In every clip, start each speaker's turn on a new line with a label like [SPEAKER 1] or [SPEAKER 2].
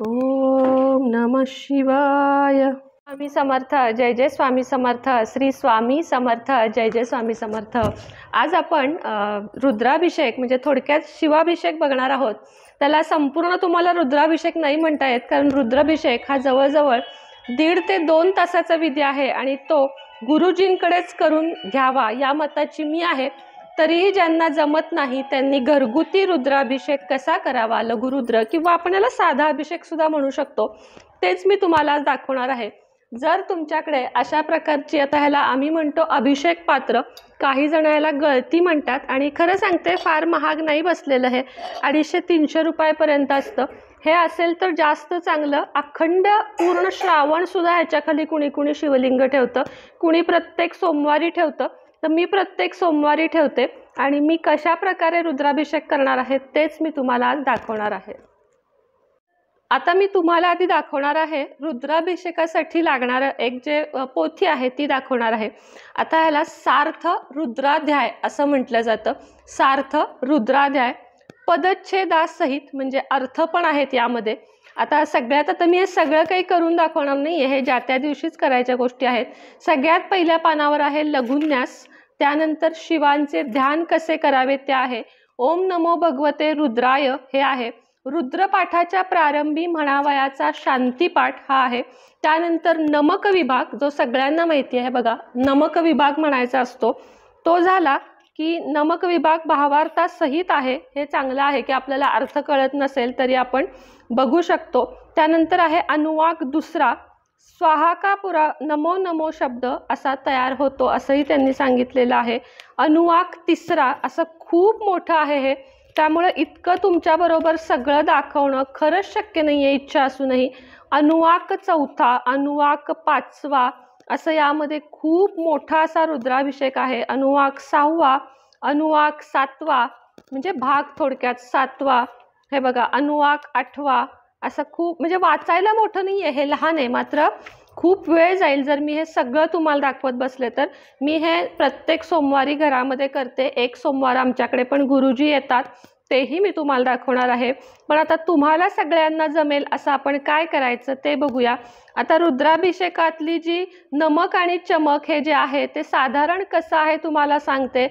[SPEAKER 1] ओम नम शिवाय स्वामी समर्थ जय
[SPEAKER 2] जय स्वामी समर्थ श्री स्वामी समर्थ जय जय स्वामी समर्थ आज आपण रुद्राभिषेक म्हणजे थोडक्यात शिवाभिषेक बघणार आहोत त्याला संपूर्ण तुम्हाला रुद्राभिषेक नाही म्हणता येत कारण रुद्राभिषेक हा जवळजवळ दीड ते दोन तासाचा विधी आहे आणि तो गुरुजींकडेच करून घ्यावा या मताची मी आहे तरीही ज्यांना जमत नाही त्यांनी घरगुती रुद्राभिषेक कसा करावा लघुरुद्र किंवा आपल्याला साधा अभिषेक सुद्धा म्हणू शकतो तेच मी तुम्हाला आज दाखवणार आहे जर तुमच्याकडे अशा प्रकारची आता ह्याला आम्ही म्हणतो अभिषेक पात्र काही जण याला गळती म्हणतात आणि खरं सांगते फार महाग नाही बसलेलं हे अडीचशे तीनशे रुपयापर्यंत असतं हे असेल तर जास्त चांगलं अखंड पूर्ण श्रावणसुद्धा ह्याच्याखाली कुणी कुणी शिवलिंग ठेवतं कुणी प्रत्येक सोमवारी ठेवतं तर मी प्रत्येक सोमवारी ठेवते आणि मी कशा प्रकारे रुद्राभिषेक करणार आहे तेच मी तुम्हाला आज दाखवणार आहे आता मी तुम्हाला आधी दाखवणार आहे रुद्राभिषेकासाठी लागणारं एक जे पोथी आहे ती दाखवणार आहे आता ह्याला सार्थ रुद्राध्याय असं म्हटलं जातं सार्थ रुद्राध्याय पदच्छेदासहित म्हणजे अर्थ पण आहेत यामध्ये आता सगळ्यात आता मी हे सगळं काही करून दाखवणार नाही आहे हे ज्या त्या दिवशीच करायच्या गोष्टी आहेत सगळ्यात पहिल्या पानावर आहे लघुन्यास त्यानंतर शिवांचे ध्यान कसे करावे ते आहे ओम नमो भगवते रुद्राय हे आहे रुद्रपाठाच्या प्रारंभी म्हणावयाचा शांतीपाठ हा आहे त्यानंतर नमक विभाग जो सगळ्यांना माहिती आहे बघा नमक विभाग म्हणायचा असतो तो झाला की नमक विभाग सहित आहे हे चांगलं आहे की आपल्याला अर्थ कळत नसेल तरी आपण बघू शकतो त्यानंतर आहे अनुवाक दुसरा स्वाहा पुरा नमो नमो शब्द असा तयार होतो असंही त्यांनी सांगितलेलं आहे अनुवाक तिसरा असं खूप मोठं आहे हे त्यामुळं इतकं तुमच्याबरोबर सगळं दाखवणं खरंच शक्य नाही आहे इच्छा असूनही अनुवाक चौथा अनुवाक पाचवा असं यामध्ये खूप मोठा असा रुद्राभिषेक आहे अनुवाक सहावा अनुवाक सातवा म्हणजे भाग थोडक्यात सातवा हे बघा अनुवाक आठवा असं खूप म्हणजे वाचायला मोठं नाही आहे हे लहान आहे मात्र खूप वेळ जाईल जर मी हे सगळं तुम्हाला दाखवत बसले तर मी हे प्रत्येक सोमवारी घरामध्ये करते एक सोमवार आमच्याकडे पण गुरुजी येतात तेही मी तुम्हाला दाखवणार आहे पण आता तुम्हाला सगळ्यांना जमेल असं आपण काय करायचं ते बघूया आता रुद्राभिषेकातली जी नमक आणि चमक हे जे आहे ते साधारण कसं आहे तुम्हाला सांगते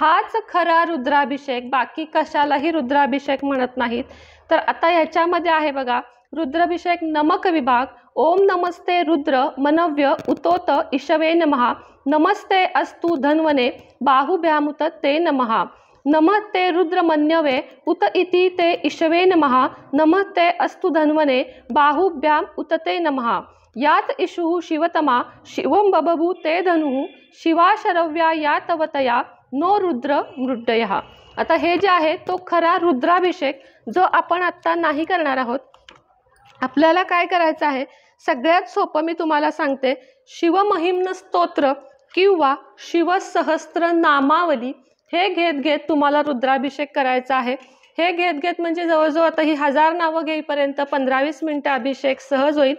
[SPEAKER 2] हाच खरा रुद्राभिषेक बाकी कशालाही रुद्राभिषेक म्हणत नाहीत तर आता ह्याच्यामध्ये आहे बघा रुद्रभिषेक नमक विभाग ओम नमस्ते रुद्र मनव्य उतोत इशवे नमहा नमस्ते अस्तु धन्वने बाहुभ्यामुत ते नमहा रुद्र रुद्रमन्यवे उत इति ते इशवे नमहा ते अस्तु धन्वने बाहुभ्याम उत ते नमहा यात इशुः शिवतमा शिवं बबभू ते धनुः शिवाशरव्या यातवतया नो रुद्र मृड्डयः आता हे जे आहे तो खरा रुद्राभिषेक जो आपण आत्ता नाही करणार आहोत आपल्याला काय करायचं आहे सगळ्यात सोपं मी तुम्हाला सांगते शिवमहिम्न स्तोत्र किंवा शिवसहस्त्र नामावली हे घेत घेत तुम्हाला रुद्राभिषेक करायचा आहे हे घेत घेत म्हणजे जवळजवळ आता ही हजार नावं घेईपर्यंत पंधरावीस मिनटं अभिषेक सहज होईल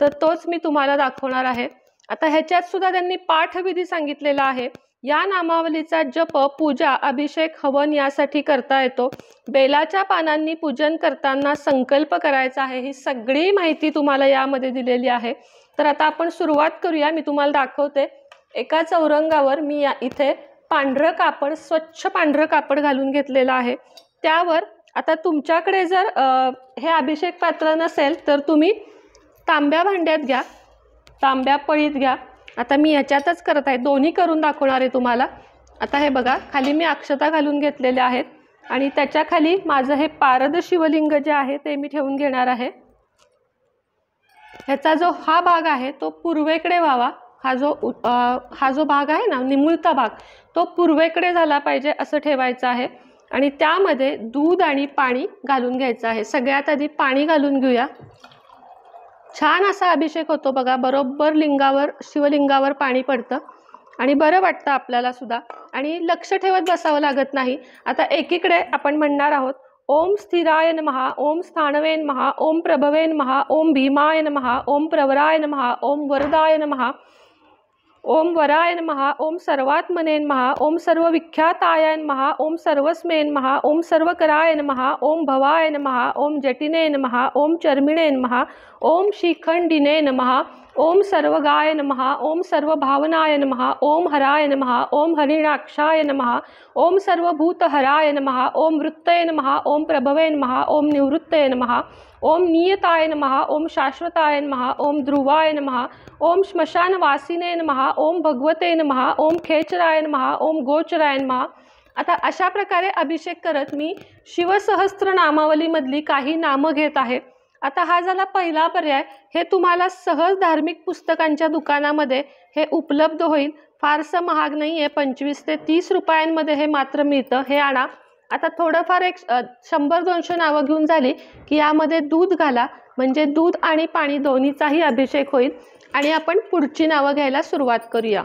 [SPEAKER 2] तर तोच मी तुम्हाला दाखवणार आहे आता ह्याच्यात सुद्धा त्यांनी पाठविधी सांगितलेला आहे या नामावलीचा जप पूजा अभिषेक हवन यासाठी करता येतो बेलाच्या पानांनी पूजन करताना संकल्प करायचा आहे ही सगळी माहिती तुम्हाला यामध्ये दिलेली आहे तर आता आपण सुरुवात करूया मी तुम्हाला दाखवते एका चौरंगावर मी या इथे पांढरं कापड स्वच्छ पांढरं कापड घालून घेतलेलं आहे त्यावर आता तुमच्याकडे जर हे अभिषेक पात्र नसेल तर तुम्ही तांब्या भांड्यात घ्या तांब्या पळीत घ्या आता मी ह्याच्यातच करत आहे दोन्ही करून दाखवणार आहे तुम्हाला आता हे बघा खाली मी अक्षता घालून घेतलेल्या आहेत आणि त्याच्या खाली माझं हे पारद शिवलिंग जे आहे ते मी ठेवून घेणार आहे ह्याचा जो हा भाग आहे तो पूर्वेकडे व्हावा हा जो हा जो भाग आहे ना निमूळता भाग तो पूर्वेकडे झाला पाहिजे असं ठेवायचं आहे आणि त्यामध्ये दूध आणि पाणी घालून घ्यायचं आहे सगळ्यात आधी पाणी घालून घेऊया छान असा अभिषेक होतो बघा बरोबर लिंगावर शिवलिंगावर पाणी पडतं आणि बरं वाटतं आपल्याला सुद्धा आणि लक्ष ठेवत बसावं लागत नाही आता एकीकडे आपण म्हणणार आहोत ओम स्थिरायन महा ओम स्थानवेन महा ओम प्रभवेन महा ओम भीमायन महा ओम प्रवरायन महा ओम वरदायन महा ओम वरायन महा ओम सर्वात्मनेन महा ओम सर्व विख्यातायन महा ओम सर्वस्मेन महा ओम सर्वकरायन महा ओम भवायन महा ओम जटिनेन महा ओम चर्मिणेन महा ओम शिखंडिनेन महा ओम सर्वगाय नमहा ओम सर्व भावनाय नमहा ओम हराय नमहा ओम हरिणाक्षाय नमहा ओम सर्वभूतहराय नमहा ओम वृत्तय नमहा ओम प्रभवेन नमहा ओम निवृत्तय नमहा ओम नियताय नमहा ओम शाश्वताय नमहा ओम ध्रुवाय नमहा ओम श्मशानवासिने नमहा ओम भगवतेन महा ओम खेचराय नमहा ओम गोचराय नमहा आता अशा प्रकारे अभिषेक करत मी शिवसहस्त्र नामावलीमधली काही नामं घेत आहे आता हा झाला पहिला पर्याय हे तुम्हाला सहज धार्मिक पुस्तकांच्या दुकानामध्ये हे उपलब्ध होईल फारसं महाग नाही आहे पंचवीस ते तीस रुपयांमध्ये हे मात्र मिळतं हे आणा आता थोडंफार एक शंभर दोनशे नावं घेऊन झाली की यामध्ये दूध घाला म्हणजे दूध आणि पाणी दोन्हीचाही अभिषेक होईल आणि आपण पुढची नावं घ्यायला सुरुवात करूया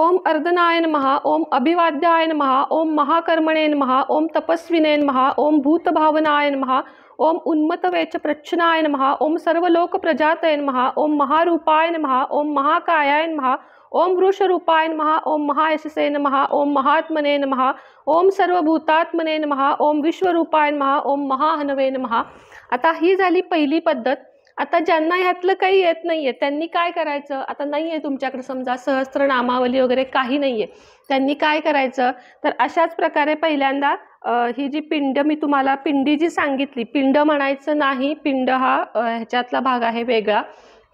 [SPEAKER 2] ओम अर्धनायन महा ओम अभिवाद्यायन महा ओम महाकर्मणेन महा ओम तपस्विनेन महा ओम भूतभावनायन महा ओम उन्मतवेच प्रच्छनाय महा ओम सर्वलोक प्रजातय महा ओम महारूपाय महा ओम महाकायाय महा ओम वृषरूपाय महा ओम महायशसे महा ओम महात्मने महा ओम सर्वभूतात्मने महा ओम विश्वरूपाय महा ओम महाहनवे महा आता ही झाली पहिली पद्धत आता ज्यांना ह्यातलं काही येत नाहीये त्यांनी काय करायचं आता नाही आहे तुमच्याकडे समजा सहस्त्र नामावली वगैरे काही नाही आहे त्यांनी काय करायचं तर अशाच प्रकारे पहिल्यांदा ही जी पिंड मी तुम्हाला पिंडी जी सांगितली पिंड म्हणायचं नाही पिंड हा ह्याच्यातला भाग आहे वेगळा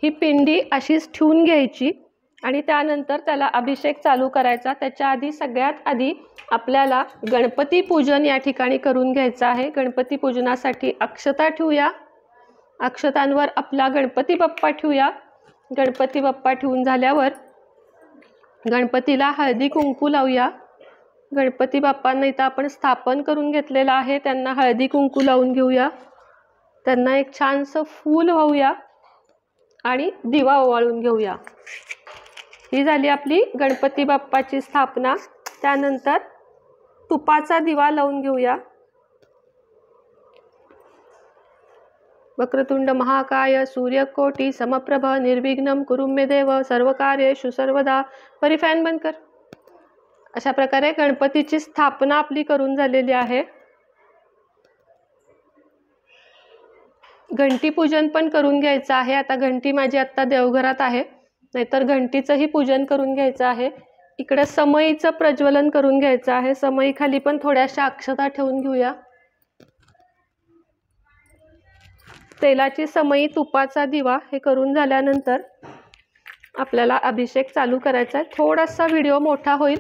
[SPEAKER 2] ही पिंडी अशीच ठेवून घ्यायची आणि त्यानंतर त्याला अभिषेक चालू करायचा त्याच्या आधी सगळ्यात आधी आपल्याला गणपती पूजन या ठिकाणी करून घ्यायचं आहे गणपती पूजनासाठी अक्षता ठेवूया अक्षतांवर आपला गणपती बाप्पा ठेवूया गणपती बाप्पा ठेवून झाल्यावर गणपतीला हळदी कुंकू लावूया गणपती बाप्पांना इथं आपण स्थापन करून घेतलेलं आहे त्यांना हळदी कुंकू लावून घेऊया त्यांना एक छानसं फूल वाहूया आणि दिवा ओवाळून घेऊया ही झाली आपली गणपती बाप्पाची स्थापना त्यानंतर तुपाचा दिवा लावून घेऊया वक्रतुंड महाकाय सूर्यकोटी समप्रभ निर्विघ्नम कुरुम्य देव सर्व कार्येषु सर्वदा परी फॅन बंद कर अशा प्रकारे गणपतीची स्थापना आपली करून झालेली आहे घंटी पूजन पण करून घ्यायचं आहे आता घंटी माझी आत्ता देवघरात आहे नाहीतर घंटीचंही पूजन करून घ्यायचं आहे इकडं समईचं प्रज्वलन करून घ्यायचं आहे समईखाली पण थोड्याशा अक्षता ठेवून घेऊया तेलाची समयी तुपाचा दिवा हे करून झाल्यानंतर आपल्याला अभिषेक चालू करायचा आहे थोडासा व्हिडिओ मोठा होईल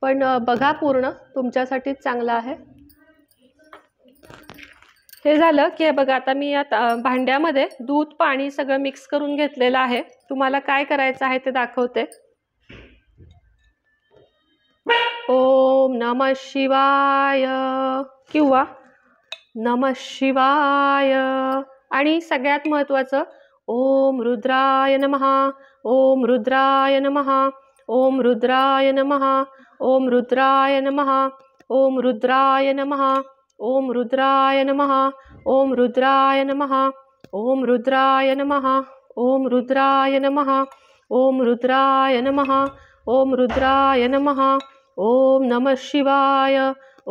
[SPEAKER 2] पण बघा पूर्ण तुमच्यासाठीच चांगला आहे हे झालं की बघा आता मी आता भांड्यामध्ये दूध पाणी सगळं मिक्स करून घेतलेलं आहे तुम्हाला काय करायचं आहे ते दाखवते
[SPEAKER 1] ओम नम
[SPEAKER 2] शिवाय किंवा नम शिवाय आणि सगळ्यात महत्त्वाचं ओम रुद्राय नमहा ओम रुद्राय नमहा ओम रुद्राय नमहा ओम रुद्राय नमहा ओम रुद्राय नमहा ओम रुद्राय नमहा ओम रुद्राय नमहा ओम रुद्राय नमहा ओम रुद्राय नमहा ओम रुद्राय नमहा ओम रुद्राय नमहा ओम नमः शिवाय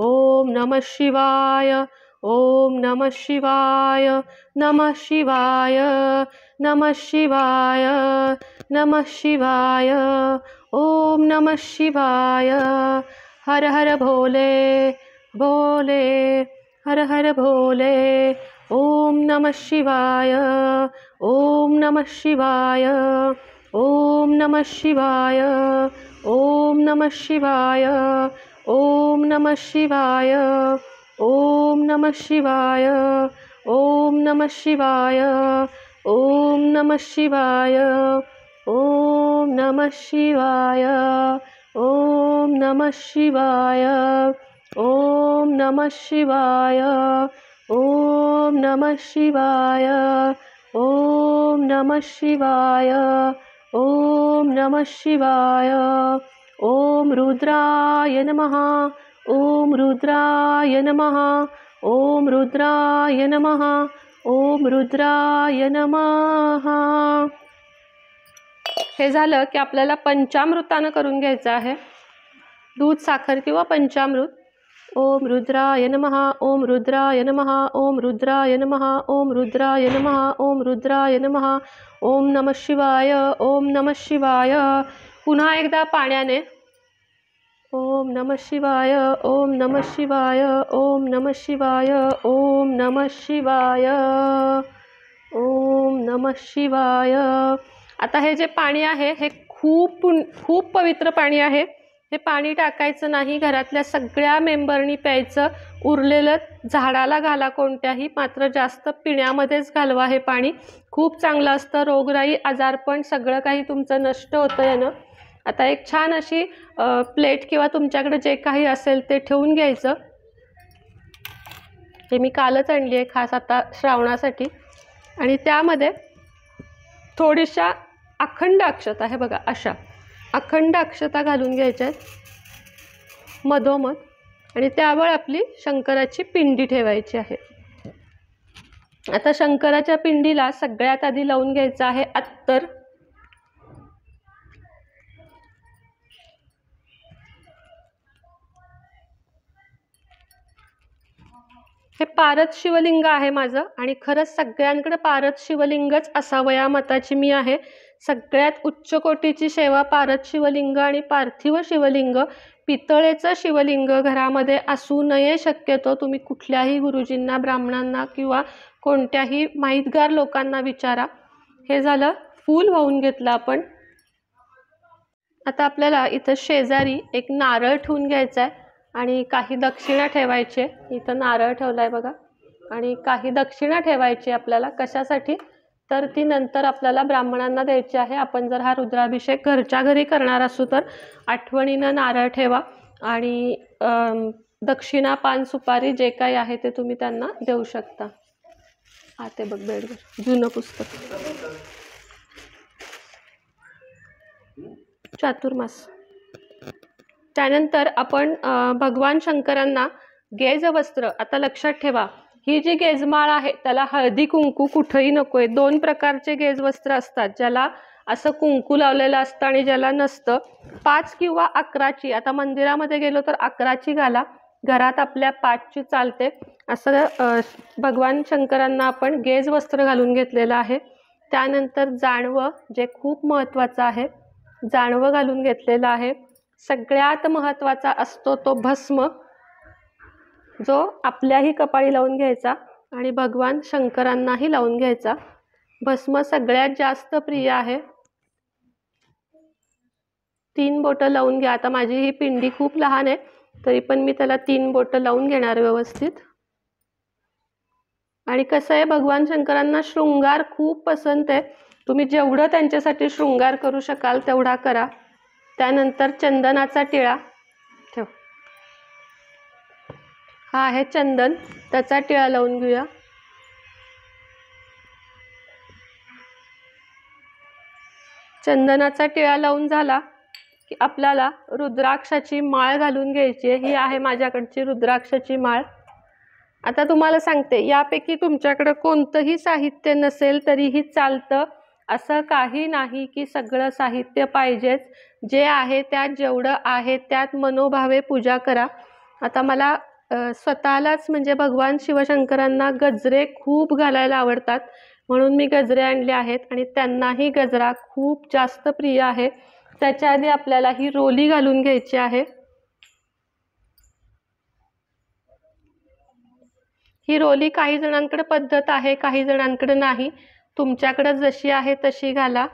[SPEAKER 2] ओम नमः शिवाय ओम नम शिवाय नम शिवाय नम शिवाय नम शिवाय ओम नम शिवाय हर हर भोले भोले हर हर भोले ओम नम शिवाय ओम नम शिवाय ओम नम शिवाय ओम नम शिवाय ओम
[SPEAKER 1] नम शिवाय ॐ नमः शिवाय ॐ नमः शिवाय ॐ नमः शिवाय ॐ नमः शिवाय ॐ नमः शिवाय ॐ नमः शिवाय ॐ नमः शिवाय ॐ नमः शिवाय ॐ नमः शिवाय ॐ रुद्राय नमः
[SPEAKER 2] ॐ रुद्राय नमः ओम रुद्राय नमः ॐ रुद्राय नमः हे झालं की आपल्याला पंचामृतानं करून घ्यायचं आहे दूध साखर किंवा पंचामृत ओम रुद्राय नमः ओम रुद्राय नमः ओम रुद्राय नमः ओम रुद्राय नमः ओम रुद्राय नमः ओम नमः शिवाय ओम नमः शिवाय पुन्हा एकदा पाण्याने ओम नम शिवाय ओम नम शिवाय ओम नम शिवाय ओम नम शिवाय ओम नम शिवाय आता हे जे पाणी आहे हे खूप खूप पवित्र पाणी आहे हे पाणी टाकायचं नाही घरातल्या सगळ्या मेंबरनी प्यायचं उरलेलं झाडाला घाला कोणत्याही मात्र जास्त पिण्यामध्येच घालवा हे पाणी खूप चांगलं असतं रोगराई आजारपण सगळं काही तुमचं नष्ट होतं यानं आता एक छान अशी प्लेट किंवा तुमच्याकडे जे काही असेल ते ठेवून घ्यायचं हे मी कालच आणली आहे खास आता श्रावणासाठी आणि त्यामध्ये थोडीशा अखंड अक्षता हे बघा अशा अखंड अक्षता घालून घ्यायच्या आहेत मधोमध आणि त्यावर आपली शंकराची पिंडी ठेवायची आहे आता शंकराच्या पिंडीला सगळ्यात आधी लावून घ्यायचं आहे अत्तर पारद शिवलिंग आहे माझं आणि खरंच सगळ्यांकडे पारद शिवलिंगच असावया मताची मी आहे सगळ्यात उच्च कोटीची सेवा पारद शिवलिंग आणि पार्थिव शिवलिंग पितळेचं शिवलिंग घरामध्ये असू नये शक्यतो तुम्ही कुठल्याही गुरुजींना ब्राह्मणांना किंवा कोणत्याही माहितगार लोकांना विचारा हे झालं फूल वाहून घेतलं आपण आता आपल्याला इथं शेजारी एक नारळ ठेवून घ्यायचा आहे आणि काही दक्षिणा ठेवायचे इथं नारळ ठेवला आहे बघा आणि काही दक्षिणा ठेवायची आपल्याला कशासाठी तर ती नंतर आपल्याला ब्राह्मणांना द्यायची आहे आपण जर हा रुद्राभिषेक घरच्या घरी करणार असू तर आठवणीनं नारळ ठेवा आणि दक्षिणा पान सुपारी जे काही आहे ते तुम्ही त्यांना देऊ शकता हा ते बघ बेड जुनं पुस्तक चातुर्मास त्यानंतर आपण भगवान शंकरांना गेज वस्त्र आता लक्षात ठेवा ही जी गेजमाळ आहे त्याला हळदी कुंकू कुठंही नको आहे दोन प्रकारचे गेज वस्त्र असतात ज्याला असं कुंकू लावलेलं असतं आणि ज्याला नसतं पाच किंवा अकराची आता मंदिरामध्ये गेलो तर अकराची घाला घरात आपल्या पाचची चालते असं भगवान शंकरांना आपण गेज वस्त्र घालून घेतलेलं आहे त्यानंतर जाणवं जे खूप महत्त्वाचं आहे जाणवं घालून घेतलेलं आहे सगळ्यात महत्त्वाचा असतो तो भस्म जो आपल्याही कपाळी लावून घ्यायचा आणि भगवान शंकरांनाही लावून घ्यायचा भस्म सगळ्यात जास्त प्रिय आहे तीन बोटं लावून घ्या आता माझी ही पिंडी खूप लहान आहे तरी पण मी त्याला तीन बोटं लावून घेणार व्यवस्थित आणि कसं आहे भगवान शंकरांना शृंगार खूप पसंत आहे तुम्ही जेवढं त्यांच्यासाठी शृंगार करू शकाल तेवढा करा त्यानंतर चंदनाचा टिळा ठेव हा आहे चंदन त्याचा टिळा लावून घेऊया चंदनाचा टिळा लावून झाला की आपल्याला रुद्राक्षाची माळ घालून घ्यायची आहे ही आहे माझ्याकडची रुद्राक्षाची माळ आता तुम्हाला सांगते यापैकी तुमच्याकडं कोणतंही साहित्य नसेल तरीही चालतं असं काही नाही की सगळं साहित्य पाहिजेच जे आहे त्यात जेवढं आहे त्यात मनोभावे पूजा करा आता मला स्वतःलाच म्हणजे भगवान शिवशंकरांना गजरे खूप घालायला आवडतात म्हणून मी गजरे आणले आहेत आणि त्यांनाही गजरा खूप जास्त प्रिय आहे त्याच्या आधी आपल्याला ही रोली घालून घ्यायची आहे ही रोली काही जणांकडे पद्धत आहे काही जणांकडे नाही तुमच्याकडे जशी आहे तशी घाला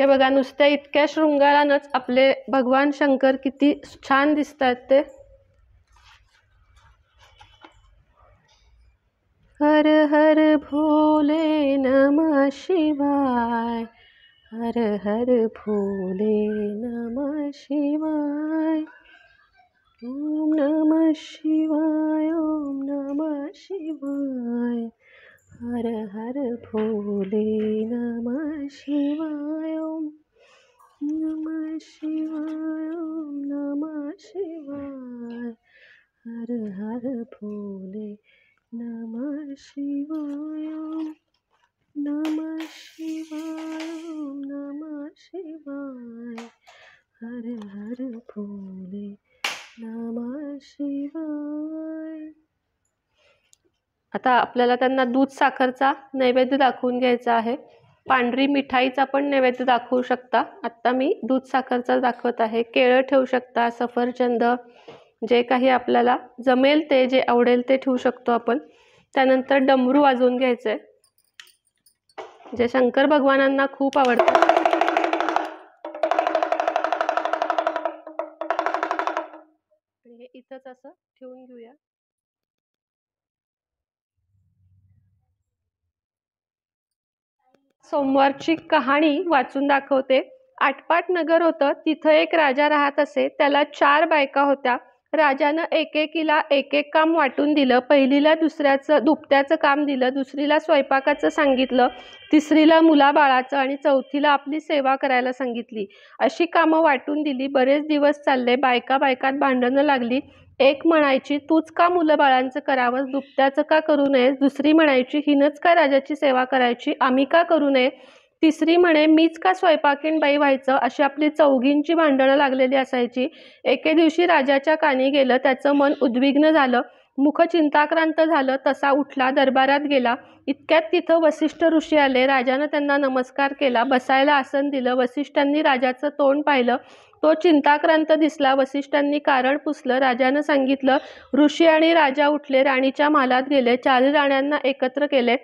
[SPEAKER 2] हे बघा नुसत्या इतक्या शृंगारानंच आपले भगवान शंकर किती छान दिसत आहेत ते
[SPEAKER 1] हर हर भोले नम शिवाय हर हर भोले नम शिवाय ओम नम शिवाय ओम नम शिवाय हर हर भोले नम शिवाय नम शिवाय नम शिवाय हर हर भोले नम शिवाय नम शिवाय नम शिवाय हर हर भोले नम शिवाय
[SPEAKER 2] आता आपल्याला त्यांना दूध साखरचा नैवेद्य दाखवून घ्यायचा आहे पांढरी मिठाईचा पण नैवेद्य दाखवू शकता आत्ता मी दूध साखरचा दाखवत आहे केळं ठेवू शकता सफरचंद जे काही आपल्याला जमेल ते जे आवडेल ते ठेवू शकतो आपण त्यानंतर डमरू वाजवून घ्यायचं आहे जे शंकर भगवानांना खूप आवडतं हे इथंच असं ठेवून घेऊया सोमवारची कहाणी वाचून दाखवते आटपाट नगर होतं तिथं एक राजा राहत असे त्याला चार बायका होत्या राजानं एकेकीला एक एक काम वाटून दिलं पहिलीला दुसऱ्याचं दुपट्याचं काम दिलं दुसरीला स्वयंपाकाचं सांगितलं तिसरीला मुलाबाळाचं आणि चौथीला आपली सेवा करायला सांगितली अशी कामं वाटून दिली बरेच दिवस चालले बायका बायकात भांडणं लागली एक म्हणायची तूच का बाळांचं करावंस दुपट्याचं का करू नयेस दुसरी म्हणायची हिनंच का राजाची सेवा करायची आम्ही का करू नये तिसरी म्हणे मीच का स्वयंपाकीण बाई व्हायचं अशी आपली चौघींची भांडणं लागलेली असायची एके दिवशी राजाच्या कानी गेलं त्याचं मन उद्विग्न झालं मुख चिंताक्रांत झालं तसा उठला दरबारात गेला इतक्यात तिथं वसिष्ठ ऋषी आले राजानं त्यांना नमस्कार केला बसायला आसन दिलं वसिष्ठांनी राजाचं तोंड पाहिलं तो चिंताक्रांत दिसला वसिष्ठांनी कारण पुसलं राजानं सांगितलं ऋषी आणि राजा उठले राणीच्या मालात गेले चार राण्यांना एकत्र केले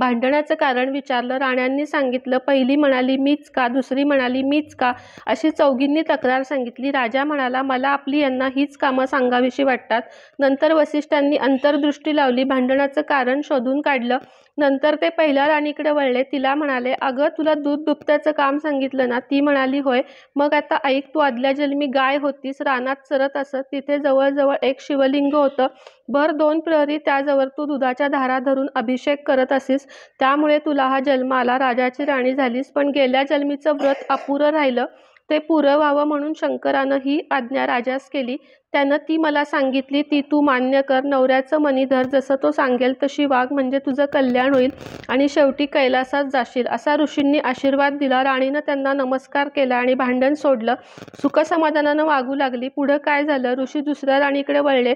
[SPEAKER 2] भांडण्याचं कारण विचारलं राण्यांनी सांगितलं पहिली म्हणाली मीच का दुसरी म्हणाली मीच का अशी चौघींनी तक्रार सांगितली राजा म्हणाला मला आपली यांना हीच कामं सांगावीशी वाटतात नंतर वसिष्ठांनी अंतर्दृष्टी लावली भांडणाचं कारण शोधून काढलं नंतर ते पहिल्या राणीकडे वळले तिला म्हणाले अगं तुला दूध दुपत्याचं काम सांगितलं ना ती म्हणाली होय मग आता ऐक तू आदल्या जन्मी गाय होतीस रानात चरत असत तिथे जवळजवळ एक शिवलिंग होतं भर दोन प्रहरी त्याजवळ तू दुधाच्या धारा धरून अभिषेक करत असिस त्यामुळे तुला हा जन्म आला राजाची राणी झालीस पण गेल्या जन्मीचं व्रत अपुरं राहिलं ते पुरं व्हावं म्हणून शंकरानं ही आज्ञा राजास केली त्यानं ती मला सांगितली ती तू मान्य कर नवऱ्याचं मणिधर जसं तो सांगेल तशी वाघ म्हणजे तुझं कल्याण होईल आणि शेवटी कैलासात जाशील असा ऋषींनी आशीर्वाद दिला राणीनं त्यांना नमस्कार केला आणि भांडण सोडलं सुखसमाधानानं वागू लागली पुढं काय झालं ऋषी दुसऱ्या राणीकडे वळले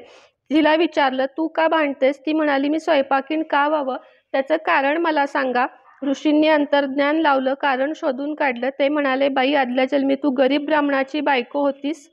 [SPEAKER 2] तिला विचारलं तू का भांडतेस ती म्हणाली मी स्वयंपाकीण का व्हावं त्याचं कारण मला सांगा ऋषींनी अंतर्ज्ञान लावलं कारण शोधून काढलं ते म्हणाले बाई आदल्या जन्मी तू गरीब ब्राह्मणाची बायको होतीस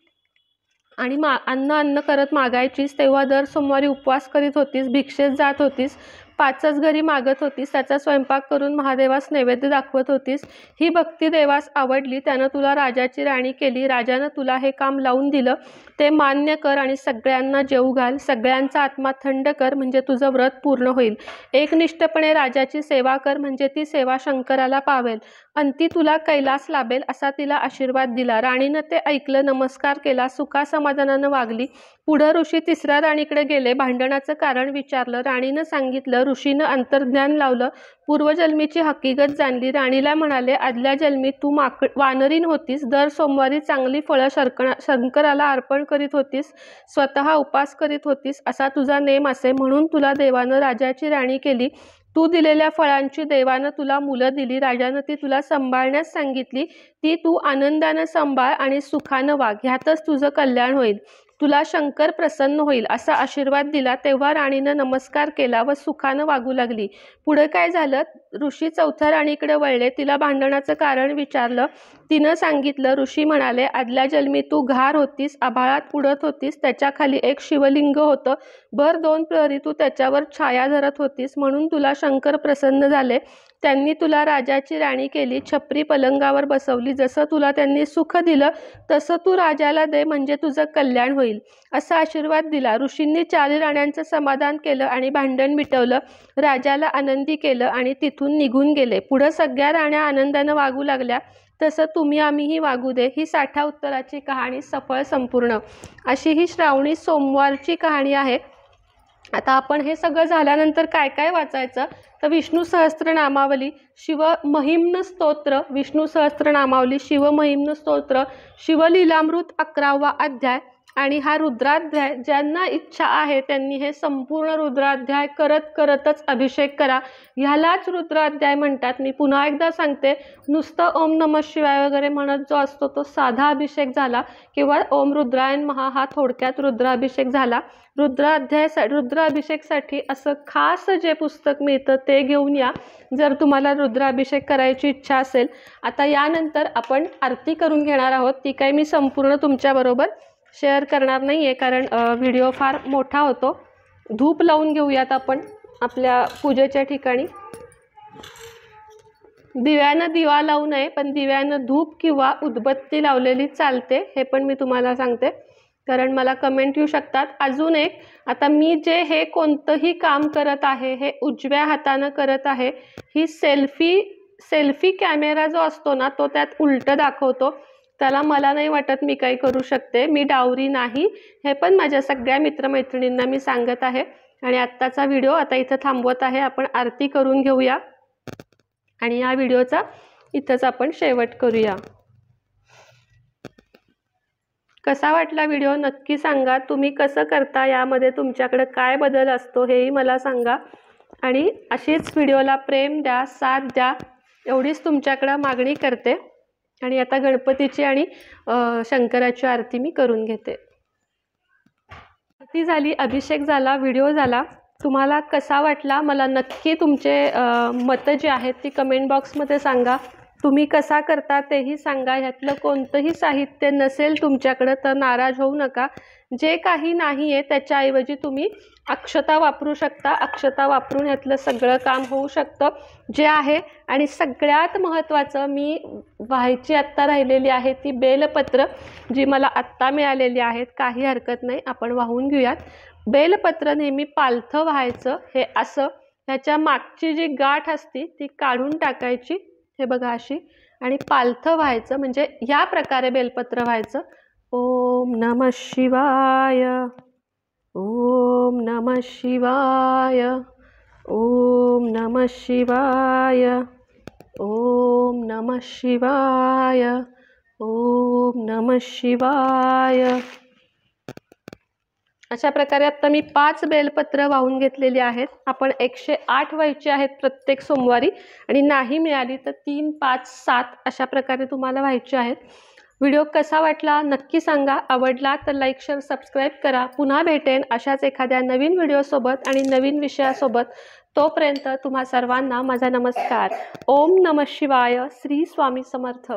[SPEAKER 2] आणि मा अन्न अन्न करत मागायचीस तेव्हा दर सोमवारी उपवास करीत होतीस भिक्षेत जात होतीस पाचच घरी मागत होतीस त्याचा स्वयंपाक करून महादेवास नैवेद्य दाखवत होतीस ही भक्ती देवास आवडली त्यानं तुला राजाची राणी केली राजानं तुला हे काम लावून दिलं ते मान्य कर आणि सगळ्यांना जेऊ घाल सगळ्यांचा आत्मा थंड कर म्हणजे तुझं व्रत पूर्ण होईल एकनिष्ठपणे राजाची सेवा कर म्हणजे ती सेवा शंकराला पावेल अंती तुला कैलास लाभेल असा तिला आशीर्वाद दिला राणीनं ते ऐकलं नमस्कार केला सुखा समाधानानं वागली पुढं ऋषी तिसऱ्या राणीकडे गेले भांडणाचं कारण विचारलं राणीनं सांगितलं ऋषीनं अंतर्ज्ञान लावलं पूर्वजन्मीची हकीकत जाणली राणीला म्हणाले आदल्या जन्मी तू माक वानरीन होतीस दर सोमवारी चांगली फळं शर्कणा शंकराला अर्पण करीत होतीस स्वतः उपास करीत होतीस असा तुझा नेम असे म्हणून तुला देवानं राजाची राणी केली तू दिलेल्या फळांची देवानं तुला मुलं दिली राजानं ती तुला सांभाळण्यास सांगितली ती तू आनंदानं सांभाळ आणि सुखानं वाघ ह्यातच तुझं कल्याण होईल तुला शंकर प्रसन्न होईल असा आशीर्वाद दिला तेव्हा राणीनं नमस्कार केला व सुखानं वागू लागली पुढे काय झालं ऋषी चौथ्या राणीकडे वळले तिला भांडणाचं कारण विचारलं तिनं सांगितलं ऋषी म्हणाले आदल्या जन्मी तू घार होतीस आभाळात उडत होतीस त्याच्याखाली एक शिवलिंग होतं भर दोन प्रहरी तू त्याच्यावर छाया धरत होतीस म्हणून तुला शंकर प्रसन्न झाले त्यांनी तुला राजाची राणी केली छपरी पलंगावर बसवली जसं तुला त्यांनी सुख दिलं तसं तू राजाला दे म्हणजे तुझं कल्याण होईल असा आशीर्वाद दिला ऋषींनी चारी राण्यांचं समाधान केलं आणि भांडण मिटवलं राजाला आनंदी केलं आणि तिथून तिथून निघून गेले पुढं सगळ्या राण्या आनंदानं वागू लागल्या तसं तुम्ही आम्हीही वागू दे ही साठा उत्तराची कहाणी सफळ संपूर्ण अशी ही श्रावणी सोमवारची कहाणी आहे आता आपण हे सगळं झाल्यानंतर काय काय वाचायचं तर विष्णू सहस्त्रनामावली शिव महिम्न स्तोत्र विष्णू सहस्त्रनामावली महिम्न स्तोत्र शिवलीलामृत अकरावा अध्याय आणि हा रुद्राध्याय ज्यांना इच्छा आहे त्यांनी हे संपूर्ण रुद्राध्याय करत करतच अभिषेक करा ह्यालाच रुद्राध्याय म्हणतात मी पुन्हा एकदा सांगते नुसतं ओम नम शिवाय वगैरे म्हणत जो असतो तो साधा अभिषेक झाला किंवा ओम रुद्रायन महा हा थोडक्यात रुद्राभिषेक झाला रुद्राध्याय रुद्राभिषेकसाठी असं खास जे पुस्तक मिळतं ते घेऊन या जर तुम्हाला रुद्राभिषेक करायची इच्छा असेल आता यानंतर आपण आरती करून घेणार आहोत ती काही मी संपूर्ण तुमच्याबरोबर शेअर करणार नाही आहे कारण व्हिडिओ फार मोठा होतो धूप लावून घेऊयात आपण आपल्या पूजेच्या ठिकाणी दिव्यानं दिवा लावू नये पण दिव्यानं धूप किंवा उदबत्ती लावलेली चालते हे पण मी तुम्हाला सांगते कारण मला कमेंट येऊ शकतात अजून एक आता मी जे हे कोणतंही काम करत आहे हे उजव्या हातानं करत आहे ही सेल्फी सेल्फी कॅमेरा जो असतो ना तो त्यात उलटं दाखवतो त्याला मला नाही वाटत मी काही करू शकते मी डावरी नाही हे पण माझ्या सगळ्या मित्रमैत्रिणींना मी सांगत आहे आणि आत्ताचा व्हिडिओ आता इथं थांबवत आहे आपण आरती करून घेऊया आणि या व्हिडिओचा इथंच आपण शेवट करूया कसा वाटला व्हिडिओ नक्की सांगा तुम्ही कसं करता यामध्ये तुमच्याकडं काय बदल असतो हेही मला सांगा आणि अशीच व्हिडिओला प्रेम द्या साथ द्या एवढीच तुमच्याकडं मागणी करते आणि आता गणपतीची आणि शंकराची आरती मी करून घेते आरती झाली अभिषेक झाला व्हिडिओ झाला तुम्हाला कसा वाटला मला नक्की तुमचे मतं जे आहेत ती कमेंट बॉक्समध्ये सांगा तुम्ही कसा करता तेही सांगा ह्यातलं कोणतंही साहित्य नसेल तुमच्याकडं तर नाराज होऊ नका जे काही नाही आहे त्याच्याऐवजी तुम्ही अक्षता वापरू शकता अक्षता वापरून ह्यातलं सगळं काम होऊ शकतं जे आहे आणि सगळ्यात महत्त्वाचं मी व्हायची आत्ता राहिलेली आहे ती बेलपत्र जी मला आत्ता मिळालेली आहेत काही हरकत नाही आपण वाहून घेऊयात बेलपत्र नेहमी पालथं व्हायचं हे असं ह्याच्या मागची जी गाठ असती ती काढून टाकायची हे बघा अशी आणि पालथं व्हायचं म्हणजे या प्रकारे बेलपत्र व्हायचं
[SPEAKER 1] ओम नम शिवाय ओम नम शिवाय ओम नम शिवाय ओम नम शिवाय ओम नम शिवाय
[SPEAKER 2] अशा प्रकारे आत्ता मी पाच बेलपत्र वाहून घेतलेली आहेत आपण एकशे आठ व्हायची आहेत प्रत्येक सोमवारी आणि नाही मिळाली तर तीन पाच सात अशा प्रकारे तुम्हाला व्हायचे आहेत व्हिडिओ कसा वाटला नक्की सांगा आवडला तर लाईक शेअर सबस्क्राईब करा पुन्हा भेटेन अशाच एखाद्या नवीन व्हिडिओसोबत आणि नवीन विषयासोबत तोपर्यंत तुम्हा सर्वांना माझा नमस्कार ओम नम शिवाय श्री स्वामी समर्थ